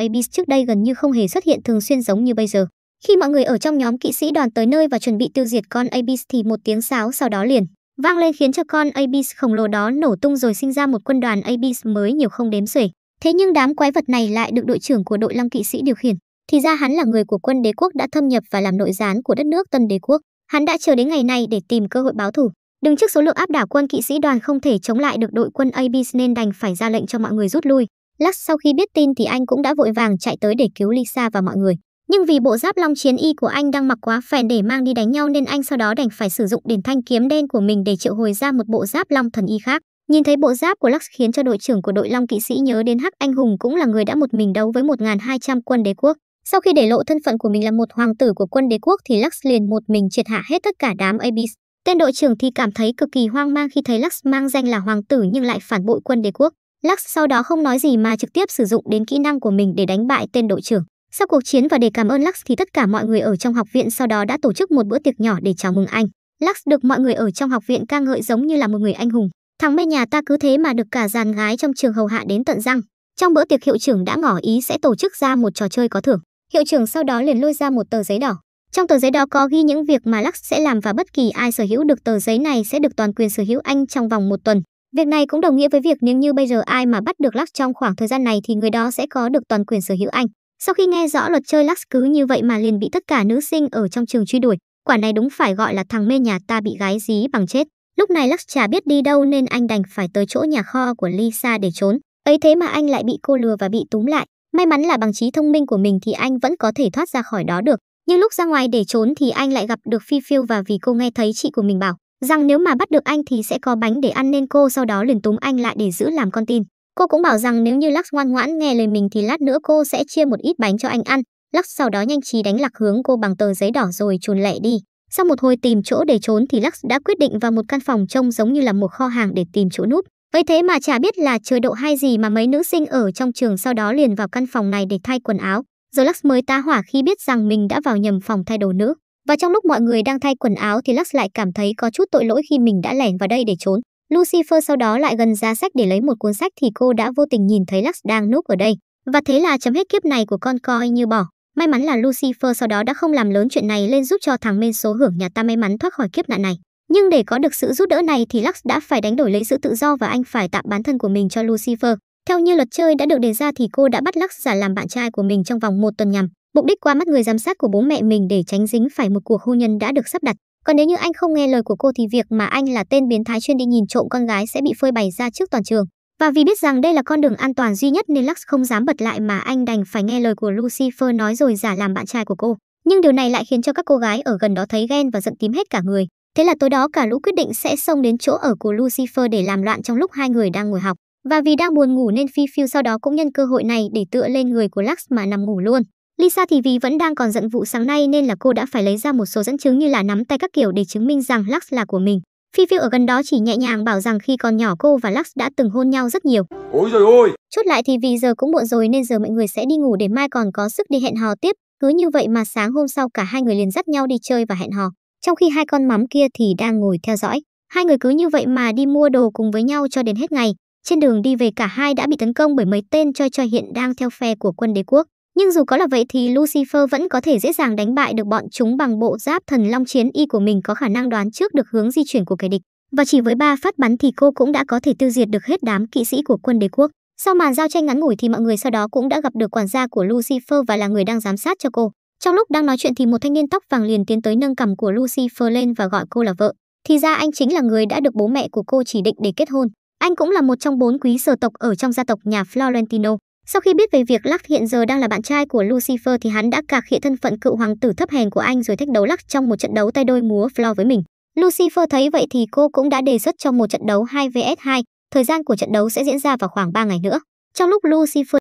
Abis trước đây gần như không hề xuất hiện thường xuyên giống như bây giờ. Khi mọi người ở trong nhóm kỵ sĩ đoàn tới nơi và chuẩn bị tiêu diệt con Abis thì một tiếng sáo sau đó liền vang lên khiến cho con Abis khổng lồ đó nổ tung rồi sinh ra một quân đoàn Abis mới nhiều không đếm xuể. Thế nhưng đám quái vật này lại được đội trưởng của đội Long kỵ sĩ điều khiển. Thì ra hắn là người của quân đế quốc đã thâm nhập và làm nội gián của đất nước Tân đế quốc. Hắn đã chờ đến ngày này để tìm cơ hội báo thù. Đứng trước số lượng áp đảo quân kỵ sĩ đoàn không thể chống lại được đội quân Abis nên đành phải ra lệnh cho mọi người rút lui. Lux sau khi biết tin thì anh cũng đã vội vàng chạy tới để cứu Lisa và mọi người. Nhưng vì bộ giáp long chiến y của anh đang mặc quá phèn để mang đi đánh nhau nên anh sau đó đành phải sử dụng đền thanh kiếm đen của mình để triệu hồi ra một bộ giáp long thần y khác. Nhìn thấy bộ giáp của Lux khiến cho đội trưởng của đội Long Kỵ sĩ nhớ đến Hắc Anh Hùng cũng là người đã một mình đấu với 1.200 quân đế quốc. Sau khi để lộ thân phận của mình là một hoàng tử của quân đế quốc thì Lux liền một mình triệt hạ hết tất cả đám Abyss. Tên đội trưởng thì cảm thấy cực kỳ hoang mang khi thấy Lux mang danh là hoàng tử nhưng lại phản bội quân đế quốc. Lux sau đó không nói gì mà trực tiếp sử dụng đến kỹ năng của mình để đánh bại tên đội trưởng. Sau cuộc chiến và để cảm ơn Lux thì tất cả mọi người ở trong học viện sau đó đã tổ chức một bữa tiệc nhỏ để chào mừng anh. Lux được mọi người ở trong học viện ca ngợi giống như là một người anh hùng. Thằng mê nhà ta cứ thế mà được cả dàn gái trong trường hầu hạ đến tận răng. Trong bữa tiệc hiệu trưởng đã ngỏ ý sẽ tổ chức ra một trò chơi có thưởng. Hiệu trưởng sau đó liền lôi ra một tờ giấy đỏ. Trong tờ giấy đó có ghi những việc mà Lux sẽ làm và bất kỳ ai sở hữu được tờ giấy này sẽ được toàn quyền sở hữu anh trong vòng một tuần. Việc này cũng đồng nghĩa với việc nếu như bây giờ ai mà bắt được Lux trong khoảng thời gian này thì người đó sẽ có được toàn quyền sở hữu anh. Sau khi nghe rõ luật chơi Lux cứ như vậy mà liền bị tất cả nữ sinh ở trong trường truy đuổi, quả này đúng phải gọi là thằng mê nhà ta bị gái dí bằng chết. Lúc này Lux chả biết đi đâu nên anh đành phải tới chỗ nhà kho của Lisa để trốn. Ấy thế mà anh lại bị cô lừa và bị túm lại. May mắn là bằng trí thông minh của mình thì anh vẫn có thể thoát ra khỏi đó được. Nhưng lúc ra ngoài để trốn thì anh lại gặp được Phi Phiêu và vì cô nghe thấy chị của mình bảo rằng nếu mà bắt được anh thì sẽ có bánh để ăn nên cô sau đó liền túm anh lại để giữ làm con tin. Cô cũng bảo rằng nếu như Lux ngoan ngoãn nghe lời mình thì lát nữa cô sẽ chia một ít bánh cho anh ăn. Lux sau đó nhanh trí đánh lạc hướng cô bằng tờ giấy đỏ rồi trùn lẹ đi. Sau một hồi tìm chỗ để trốn thì Lux đã quyết định vào một căn phòng trông giống như là một kho hàng để tìm chỗ núp. Ấy thế mà chả biết là trời độ hay gì mà mấy nữ sinh ở trong trường sau đó liền vào căn phòng này để thay quần áo. Rồi Lux mới tá hỏa khi biết rằng mình đã vào nhầm phòng thay đồ nữ. Và trong lúc mọi người đang thay quần áo thì Lux lại cảm thấy có chút tội lỗi khi mình đã lẻn vào đây để trốn. Lucifer sau đó lại gần giá sách để lấy một cuốn sách thì cô đã vô tình nhìn thấy Lux đang núp ở đây. Và thế là chấm hết kiếp này của con coi như bỏ. May mắn là Lucifer sau đó đã không làm lớn chuyện này lên giúp cho thằng men số hưởng nhà ta may mắn thoát khỏi kiếp nạn này. Nhưng để có được sự giúp đỡ này thì Lux đã phải đánh đổi lấy sự tự do và anh phải tạm bán thân của mình cho Lucifer. Theo như luật chơi đã được đề ra thì cô đã bắt Lux giả làm bạn trai của mình trong vòng một tuần nhằm mục đích qua mắt người giám sát của bố mẹ mình để tránh dính phải một cuộc hôn nhân đã được sắp đặt. Còn nếu như anh không nghe lời của cô thì việc mà anh là tên biến thái chuyên đi nhìn trộm con gái sẽ bị phơi bày ra trước toàn trường. Và vì biết rằng đây là con đường an toàn duy nhất nên Lux không dám bật lại mà anh đành phải nghe lời của Lucifer nói rồi giả làm bạn trai của cô. Nhưng điều này lại khiến cho các cô gái ở gần đó thấy ghen và giận tím hết cả người. Thế là tối đó cả lũ quyết định sẽ xông đến chỗ ở của Lucifer để làm loạn trong lúc hai người đang ngồi học. Và vì đang buồn ngủ nên Phi Phiu sau đó cũng nhân cơ hội này để tựa lên người của Lux mà nằm ngủ luôn. Lisa thì vì vẫn đang còn giận vụ sáng nay nên là cô đã phải lấy ra một số dẫn chứng như là nắm tay các kiểu để chứng minh rằng Lux là của mình. Phi phi ở gần đó chỉ nhẹ nhàng bảo rằng khi còn nhỏ cô và Lux đã từng hôn nhau rất nhiều. Ôi rồi ôi! Chốt lại thì vì giờ cũng muộn rồi nên giờ mọi người sẽ đi ngủ để mai còn có sức đi hẹn hò tiếp. Cứ như vậy mà sáng hôm sau cả hai người liền dắt nhau đi chơi và hẹn hò. Trong khi hai con mắm kia thì đang ngồi theo dõi. Hai người cứ như vậy mà đi mua đồ cùng với nhau cho đến hết ngày. Trên đường đi về cả hai đã bị tấn công bởi mấy tên choi choi hiện đang theo phe của quân đế quốc. Nhưng dù có là vậy thì Lucifer vẫn có thể dễ dàng đánh bại được bọn chúng bằng bộ giáp thần long chiến y của mình có khả năng đoán trước được hướng di chuyển của kẻ địch. Và chỉ với ba phát bắn thì cô cũng đã có thể tiêu diệt được hết đám kỵ sĩ của quân đế quốc. Sau màn giao tranh ngắn ngủi thì mọi người sau đó cũng đã gặp được quản gia của Lucifer và là người đang giám sát cho cô. Trong lúc đang nói chuyện thì một thanh niên tóc vàng liền tiến tới nâng cằm của Lucifer lên và gọi cô là vợ. Thì ra anh chính là người đã được bố mẹ của cô chỉ định để kết hôn. Anh cũng là một trong bốn quý sở tộc ở trong gia tộc nhà Florentino. Sau khi biết về việc Lắc hiện giờ đang là bạn trai của Lucifer thì hắn đã cạc hiện thân phận cựu hoàng tử thấp hèn của anh rồi thách đấu Lắc trong một trận đấu tay đôi múa floor với mình. Lucifer thấy vậy thì cô cũng đã đề xuất cho một trận đấu 2 vs 2, thời gian của trận đấu sẽ diễn ra vào khoảng 3 ngày nữa. Trong lúc Lucifer